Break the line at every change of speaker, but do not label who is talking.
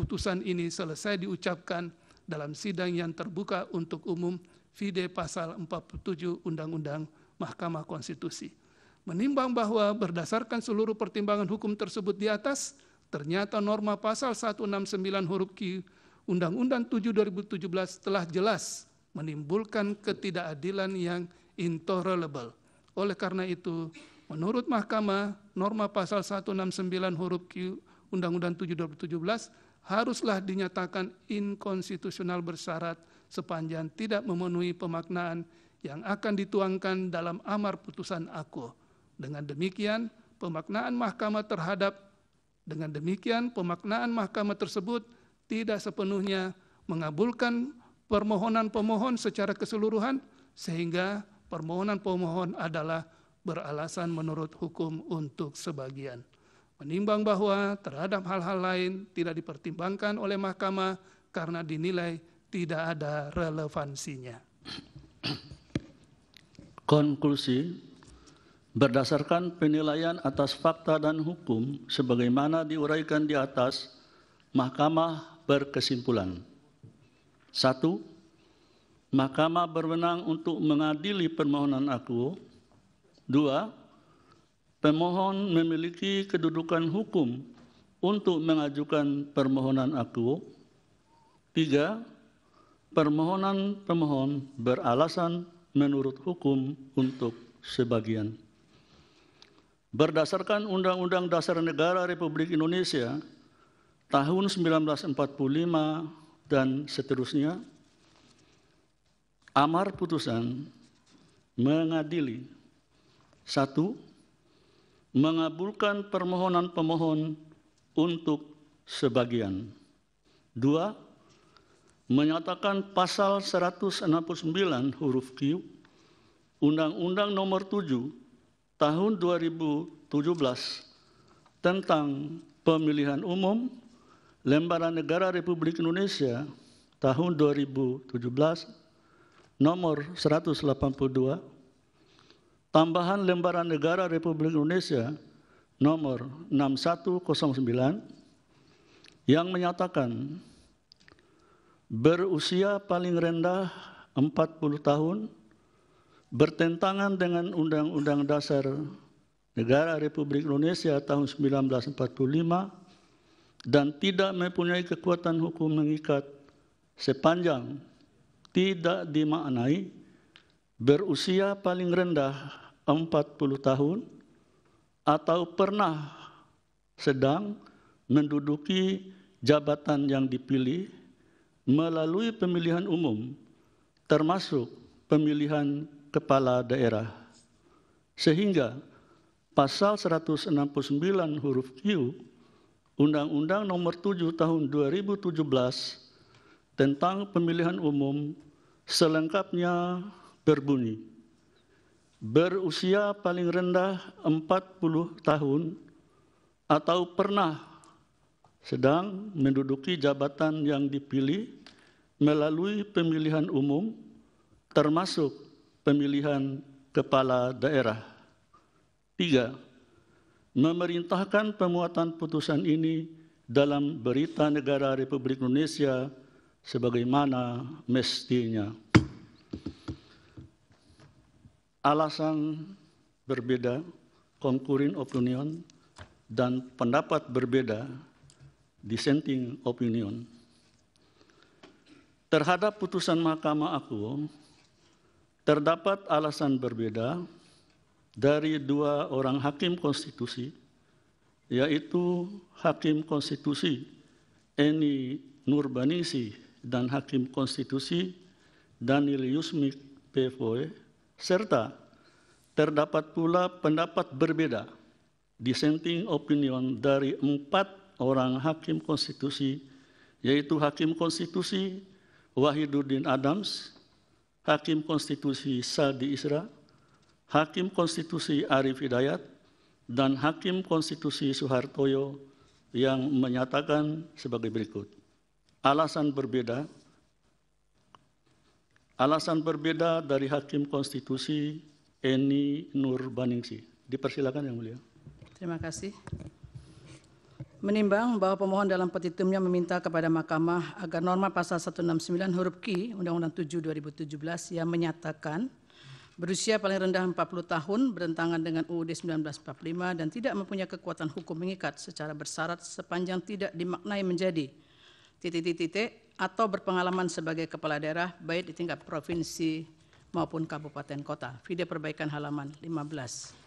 Putusan ini selesai diucapkan dalam sidang yang terbuka untuk umum vide pasal 47 Undang-Undang Mahkamah Konstitusi. Menimbang bahwa berdasarkan seluruh pertimbangan hukum tersebut di atas, ternyata norma pasal 169 huruf Q Undang-Undang 7 2017 telah jelas menimbulkan ketidakadilan yang intolerable. Oleh karena itu, menurut Mahkamah, norma pasal 169 huruf Q Undang-Undang 7 2017 haruslah dinyatakan inkonstitusional bersyarat sepanjang tidak memenuhi pemaknaan yang akan dituangkan dalam amar putusan aku. Dengan demikian, pemaknaan mahkamah terhadap dengan demikian pemaknaan mahkamah tersebut tidak sepenuhnya mengabulkan permohonan pemohon secara keseluruhan sehingga permohonan pemohon adalah beralasan menurut hukum untuk sebagian menimbang bahwa terhadap hal-hal lain tidak dipertimbangkan oleh mahkamah karena dinilai tidak ada relevansinya.
Konklusi berdasarkan penilaian atas fakta dan hukum sebagaimana diuraikan di atas, mahkamah berkesimpulan. Satu, mahkamah berwenang untuk mengadili permohonan aku. Dua, pemohon memiliki kedudukan hukum untuk mengajukan permohonan aku. Tiga, permohonan pemohon beralasan menurut hukum untuk sebagian. Berdasarkan Undang-Undang Dasar Negara Republik Indonesia tahun 1945 dan seterusnya, amar putusan mengadili satu mengabulkan permohonan pemohon untuk sebagian. Dua, menyatakan pasal 169 huruf Q Undang-Undang Nomor 7 Tahun 2017 tentang Pemilihan Umum Lembaran Negara Republik Indonesia tahun 2017 nomor 182 Tambahan Lembaran Negara Republik Indonesia nomor 6109 yang menyatakan berusia paling rendah 40 tahun bertentangan dengan Undang-Undang Dasar Negara Republik Indonesia tahun 1945 dan tidak mempunyai kekuatan hukum mengikat sepanjang tidak dimaknai berusia paling rendah 40 tahun atau pernah sedang menduduki jabatan yang dipilih melalui pemilihan umum termasuk pemilihan kepala daerah. Sehingga pasal 169 huruf Q Undang-Undang Nomor 7 Tahun 2017 tentang Pemilihan Umum selengkapnya berbunyi, berusia paling rendah 40 tahun atau pernah sedang menduduki jabatan yang dipilih melalui pemilihan umum termasuk pemilihan kepala daerah. Tiga, memerintahkan pemuatan putusan ini dalam berita negara Republik Indonesia sebagaimana mestinya alasan berbeda, concurrent opinion, dan pendapat berbeda, dissenting opinion. Terhadap putusan Mahkamah aku terdapat alasan berbeda dari dua orang hakim konstitusi, yaitu Hakim Konstitusi Eni Nurbanisi dan Hakim Konstitusi Daniel Yusmik Pevoe serta terdapat pula pendapat berbeda dissenting opinion dari empat orang hakim konstitusi yaitu hakim konstitusi Wahiduddin Adams, hakim konstitusi Sadi Isra, hakim konstitusi Arif Hidayat, dan hakim konstitusi Soehartoyo yang menyatakan sebagai berikut. Alasan berbeda Alasan berbeda dari Hakim Konstitusi Eni Baningsi. Dipersilakan yang mulia. Terima kasih. Menimbang bahwa pemohon dalam petitumnya meminta kepada Mahkamah agar norma pasal 169 huruf Q Undang-Undang 7 2017 yang menyatakan berusia paling rendah 40 tahun berentangan dengan UUD 1945 dan tidak mempunyai kekuatan hukum mengikat secara bersyarat sepanjang tidak dimaknai menjadi titik-titik atau berpengalaman sebagai kepala daerah baik di tingkat provinsi maupun kabupaten kota. Video perbaikan halaman 15.